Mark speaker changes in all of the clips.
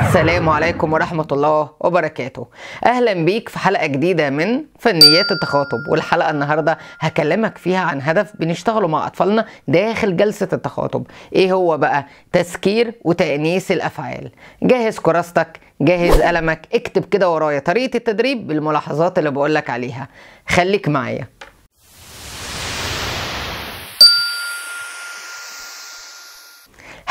Speaker 1: السلام عليكم ورحمة الله وبركاته أهلا بيك في حلقة جديدة من فنيات التخاطب والحلقة النهاردة هكلمك فيها عن هدف بنشتغله مع أطفالنا داخل جلسة التخاطب إيه هو بقى تذكير وتأنيس الأفعال جهز كراستك جهز قلمك اكتب كده ورايا طريقة التدريب بالملاحظات اللي بقولك عليها خليك معايا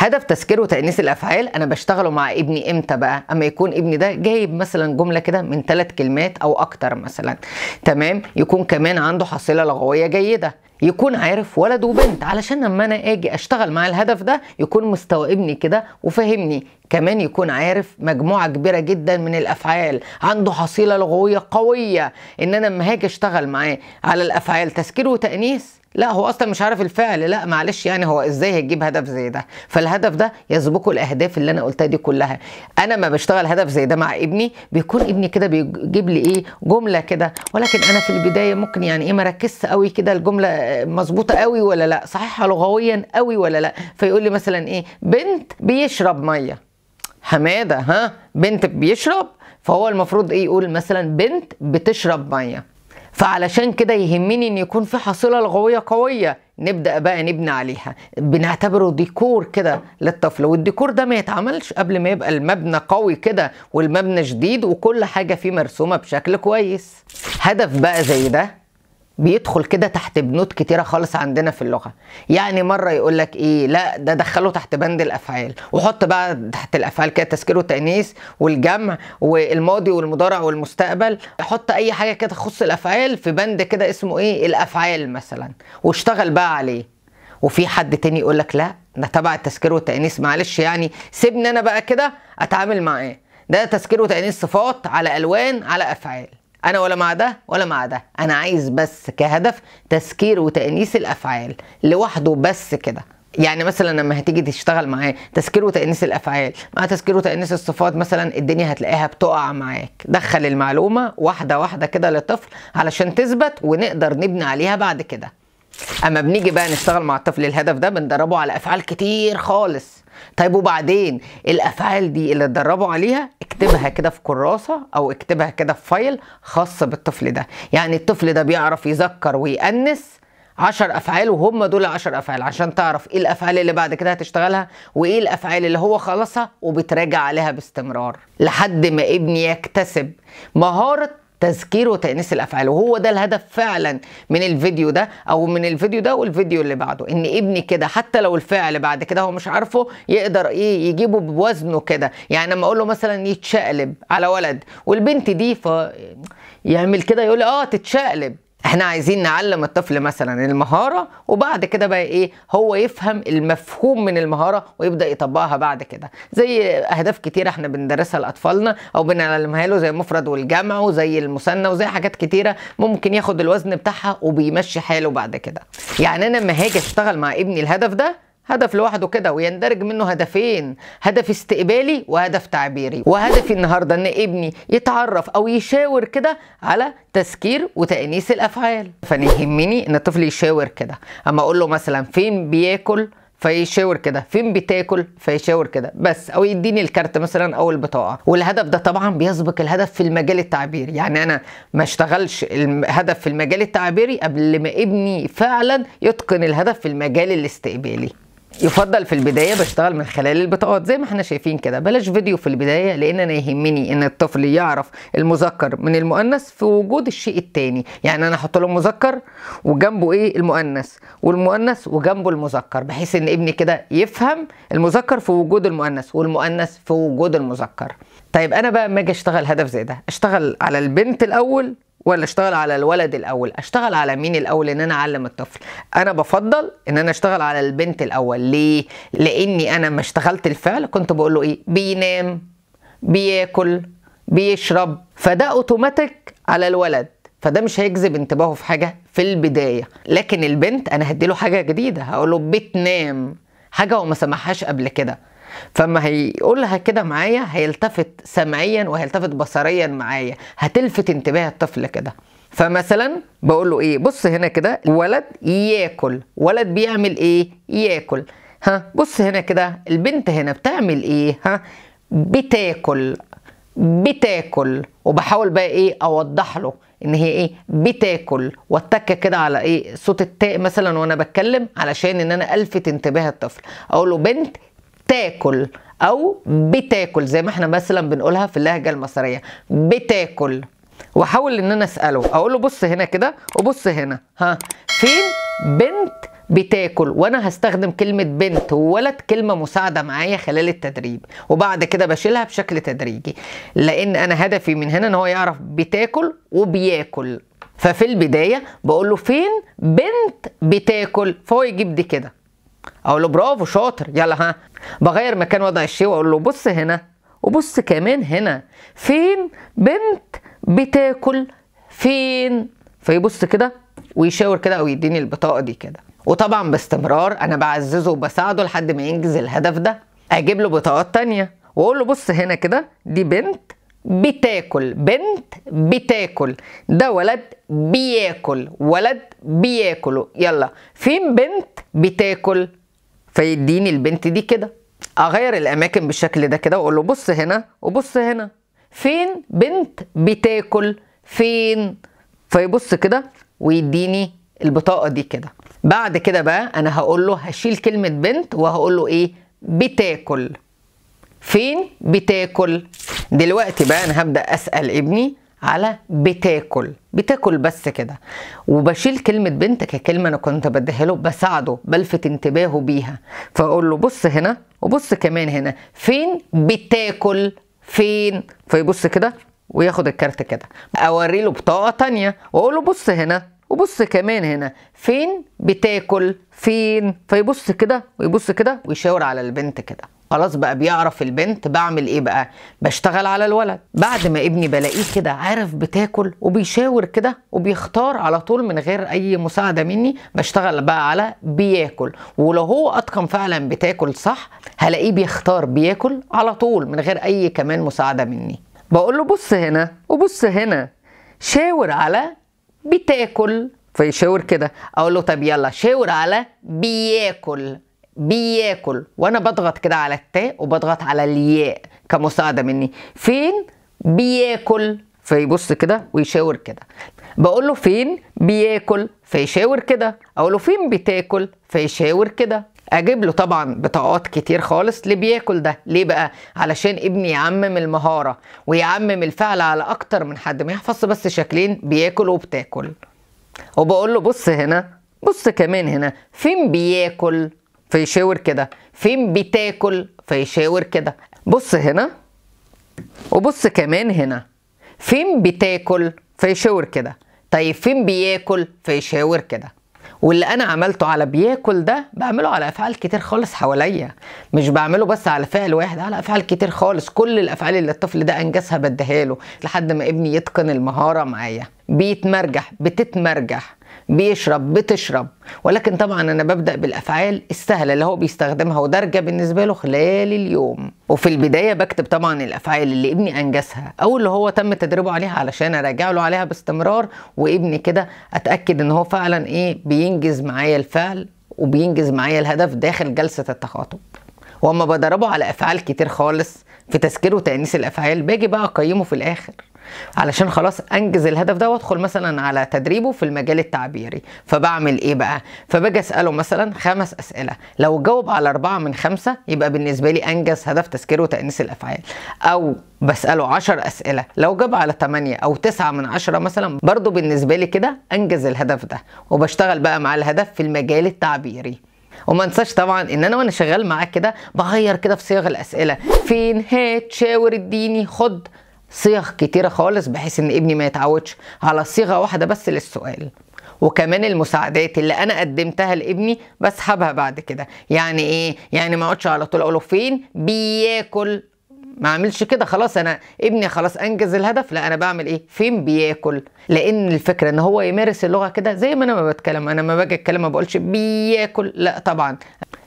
Speaker 1: هدف تذكير وتأنيس الأفعال أنا بشتغله مع ابني إمتى بقى؟ أما يكون ابني ده جايب مثلا جملة كده من ثلاث كلمات أو أكتر مثلا تمام يكون كمان عنده حصيلة لغوية جيدة يكون عارف ولد وبنت علشان لما انا اجي اشتغل مع الهدف ده يكون مستوعبني كده وفاهمني كمان يكون عارف مجموعه كبيره جدا من الافعال عنده حصيله لغويه قويه ان انا لما هاجي اشتغل معاه على الافعال تذكير وتانيث لا هو اصلا مش عارف الفعل لا معلش يعني هو ازاي هيجيب هدف زي ده فالهدف ده يسبقه الاهداف اللي انا قلتها دي كلها انا ما بشتغل هدف زي ده مع ابني بيكون ابني كده بيجيب لي ايه جمله كده ولكن انا في البدايه ممكن يعني ايه ما ركزتش قوي كده الجمله مظبوطه قوي ولا لا صحيحه لغويا قوي ولا لا فيقول لي مثلا ايه بنت بيشرب ميه حماده ها بنت بيشرب فهو المفروض ايه يقول مثلا بنت بتشرب ميه فعلشان كده يهمني ان يكون في حصيله لغويه قويه نبدا بقى نبني عليها بنعتبره ديكور كده للطفل والديكور ده ما يتعملش قبل ما يبقى المبنى قوي كده والمبنى جديد وكل حاجه فيه مرسومه بشكل كويس هدف بقى زي ده بيدخل كده تحت بنود كتيره خالص عندنا في اللغه يعني مره يقول لك ايه لا ده دخله تحت بند الافعال وحط بقى تحت الافعال كده تذكير وتانيس والجمع والماضي والمضارع والمستقبل حط اي حاجه كده تخص الافعال في بند كده اسمه ايه الافعال مثلا واشتغل بقى عليه وفي حد تاني يقول لك لا ده تبع التذكير والتانيث معلش يعني سيبني انا بقى كده اتعامل معاه ده تذكير وتانيث صفات على الوان على افعال انا ولا مع ده ولا مع ده انا عايز بس كهدف تسكير وتانيس الافعال لوحده بس كده يعني مثلا لما هتيجي تشتغل معاه تذكير وتأنيس الأفعال مع تذكير وتأنيس الصفات مثلا الدنيا هتلاقيها بتقع معاك دخل المعلومة واحدة واحدة كده للطفل علشان تثبت ونقدر نبني عليها بعد كده أما بنيجي بقى نشتغل مع الطفل الهدف ده بندربه على أفعال كتير خالص طيب وبعدين الافعال دي اللي اتدربوا عليها اكتبها كده في كراسه او اكتبها كده في فايل خاص بالطفل ده يعني الطفل ده بيعرف يذكر ويأنس 10 افعال وهم دول 10 افعال عشان تعرف ايه الافعال اللي بعد كده هتشتغلها وايه الافعال اللي هو خلصها وبتراجع عليها باستمرار لحد ما ابني يكتسب مهاره تذكير وتأنيس الأفعال وهو ده الهدف فعلا من الفيديو ده أو من الفيديو ده والفيديو اللي بعده إن ابني كده حتى لو الفعل بعد كده هو مش عارفه يقدر إيه يجيبه بوزنه كده يعني لما أقول له مثلا يتشقلب على ولد والبنت دي ف يعمل كده يقول لي آه تتشقلب احنا عايزين نعلم الطفل مثلا المهارة وبعد كده بقى ايه هو يفهم المفهوم من المهارة ويبدأ يطبقها بعد كده زي اهداف كتيرة احنا بندرسها لأطفالنا او بنعلمها له زي المفرد والجمع وزي المثنى وزي حاجات كتيرة ممكن ياخد الوزن بتاعها وبيمشي حاله بعد كده يعني انا لما هاجي اشتغل مع ابني الهدف ده هدف لوحده كده ويندرج منه هدفين هدف استقبالي وهدف تعبيري وهدفي النهارده ان ابني يتعرف او يشاور كده على تذكير وتأنيس الافعال فانا يهمني ان الطفل يشاور كده اما اقول له مثلا فين بياكل فيشاور كده فين بتاكل فيشاور كده بس او يديني الكارت مثلا او البطاقه والهدف ده طبعا بيسبق الهدف في المجال التعبيري يعني انا ما اشتغلش الهدف في المجال التعبيري قبل ما ابني فعلا يتقن الهدف في المجال الاستقبالي يفضل في البدايه بشتغل من خلال البطاقات زي ما احنا شايفين كده بلاش فيديو في البدايه لان انا يهمني ان الطفل يعرف المذكر من المؤنث في وجود الشيء التاني يعني انا احط له مذكر وجنبه ايه المؤنث والمؤنث وجنبه المذكر بحيث ان ابني كده يفهم المذكر في وجود المؤنث والمؤنث في وجود المذكر طيب انا بقى اما اجي اشتغل هدف زي ده اشتغل على البنت الاول ولا اشتغل على الولد الاول اشتغل على مين الاول ان انا اعلم الطفل انا بفضل ان انا اشتغل على البنت الاول ليه لاني انا ما اشتغلت الفعل كنت بقول له ايه بينام بياكل بيشرب فده اوتوماتيك على الولد فده مش هيجذب انتباهه في حاجه في البدايه لكن البنت انا هديله حاجه جديده هقول له بتنام حاجه هو ما سمعهاش قبل كده فما هيقولها كده معايا هيلتفت سمعيا وهيلتفت بصريا معايا هتلفت انتباه الطفل كده فمثلا بقول له ايه بص هنا كده ولد ياكل ولد بيعمل ايه ياكل ها بص هنا كده البنت هنا بتعمل ايه ها بتاكل بتاكل وبحاول بقى ايه اوضح له ان هي ايه بتاكل واتك كده على ايه صوت التاء مثلا وانا بتكلم علشان ان انا الفت انتباه الطفل اقول له بنت تاكل او بتاكل زي ما احنا مثلا بنقولها في اللهجه المصريه بتاكل واحاول ان انا اساله اقول له بص هنا كده وبص هنا ها فين بنت بتاكل وانا هستخدم كلمه بنت وولد كلمه مساعده معايا خلال التدريب وبعد كده بشيلها بشكل تدريجي لان انا هدفي من هنا ان هو يعرف بتاكل وبياكل ففي البدايه بقول له فين بنت بتاكل فهو يجيب دي كده اقول له برافو شاطر يلا ها بغير مكان وضع الشيء واقول له بص هنا وبص كمان هنا فين بنت بتاكل فين فيبص كده ويشاور كده او يديني البطاقه دي كده وطبعا باستمرار انا بعززه وبساعده لحد ما ينجز الهدف ده اجيب له بطاقات تانية واقول له بص هنا كده دي بنت بتاكل بنت بتاكل ده ولد بياكل ولد بياكل يلا فين بنت بتاكل فيديني البنت دي كده اغير الاماكن بالشكل ده كده واقول له بص هنا وبص هنا فين بنت بتاكل فين فيبص كده ويديني البطاقه دي كده بعد كده بقى انا هقول له هشيل كلمه بنت وهقول له ايه بتاكل فين بتاكل دلوقتي بقى انا هبدا اسال ابني على بتاكل بتاكل بس كده وبشيل كلمة بنتك كلمة أنا كنت بديها له بساعده بلفت انتباهه بيها فأقول له بص هنا وبص كمان هنا فين بتاكل فين فيبص كده وياخد الكارت كده أوري له بطاقة تانية وأقول له بص هنا وبص كمان هنا فين بتاكل فين فيبص كده ويبص كده ويشاور على البنت كده خلاص بقى بيعرف البنت بعمل ايه بقى بشتغل على الولد بعد ما ابني بلاقيه كده عارف بتاكل وبيشاور كده وبيختار على طول من غير اي مساعده مني بشتغل بقى على بياكل ولو هو اتقن فعلا بتاكل صح هلاقيه بيختار بياكل على طول من غير اي كمان مساعده مني بقول له بص هنا وبص هنا شاور على بتاكل فيشاور كده اقول له طب يلا شاور على بياكل بياكل وانا بضغط كده على التاء وبضغط على الياء كمساعده مني فين بياكل فيبص كده ويشاور كده بقول له فين بياكل فيشاور كده اقول له فين بتاكل فيشاور كده اجيب له طبعا بطاقات كتير خالص اللي بياكل ده ليه بقى علشان ابني يعمم المهاره ويعمم الفعل على اكتر من حد ما يحفظش بس شكلين بياكل وبتاكل وبقول له بص هنا بص كمان هنا فين بياكل فيشاور كده فين بتاكل فيشاور كده بص هنا وبص كمان هنا فين بتاكل فيشاور كده طيب فين بياكل فيشاور كده واللي انا عملته على بياكل ده بعمله على افعال كتير خالص حواليا مش بعمله بس على فعل واحد على افعال كتير خالص كل الافعال اللي الطفل ده انجزها بديها له لحد ما ابني يتقن المهاره معايا بيتمرجح بتتمرجح بيشرب بتشرب ولكن طبعا انا ببدا بالافعال السهله اللي هو بيستخدمها ودرجه بالنسبه له خلال اليوم وفي البدايه بكتب طبعا الافعال اللي ابني انجزها او اللي هو تم تدريبه عليها علشان اراجع له عليها باستمرار وابني كده اتاكد ان هو فعلا ايه بينجز معايا الفعل وبينجز معايا الهدف داخل جلسه التخاطب واما بدربه على افعال كتير خالص في تذكير وتانيث الافعال باجي بقى اقيمه في الاخر علشان خلاص انجز الهدف ده وادخل مثلا على تدريبه في المجال التعبيري فبعمل ايه بقى فباجي اساله مثلا خمس اسئله لو جاوب على اربعه من خمسه يبقى بالنسبه لي انجز هدف تذكير وتانيس الافعال او بساله عشر اسئله لو جاب على 8 او تسعة من عشرة مثلا برضو بالنسبه لي كده انجز الهدف ده وبشتغل بقى مع الهدف في المجال التعبيري وما انساش طبعا ان انا وانا شغال معاك كده بغير كده في صيغ الاسئله فين هات شاور اديني خد صيغ كتيرة خالص بحيث ان ابني ما يتعودش على صيغة واحدة بس للسؤال وكمان المساعدات اللي انا قدمتها لابني بسحبها بعد كده يعني ايه يعني ما اقعدش على طول اقوله فين بياكل ما اعملش كده خلاص انا ابني خلاص انجز الهدف لا انا بعمل ايه فين بياكل لان الفكره ان هو يمارس اللغه كده زي ما انا ما بتكلم انا ما باجي اتكلم ما بقولش بياكل لا طبعا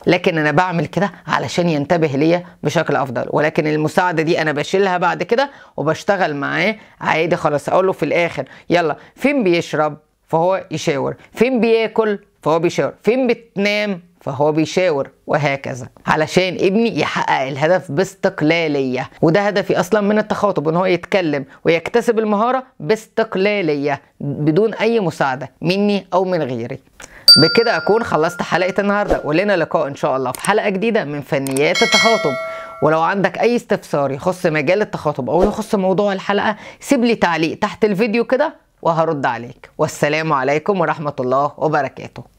Speaker 1: لكن انا بعمل كده علشان ينتبه ليا بشكل افضل ولكن المساعده دي انا بشيلها بعد كده وبشتغل معاه عادي خلاص اقول له في الاخر يلا فين بيشرب فهو يشاور فين بياكل فهو بيشاور فين بتنام فهو بيشاور وهكذا علشان ابني يحقق الهدف باستقلاليه وده هدفي اصلا من التخاطب ان هو يتكلم ويكتسب المهاره باستقلاليه بدون اي مساعده مني او من غيري بكده اكون خلصت حلقه النهارده ولنا لقاء ان شاء الله في حلقه جديده من فنيات التخاطب ولو عندك اي استفسار يخص مجال التخاطب او يخص موضوع الحلقه سيب لي تعليق تحت الفيديو كده وهرد عليك والسلام عليكم ورحمه الله وبركاته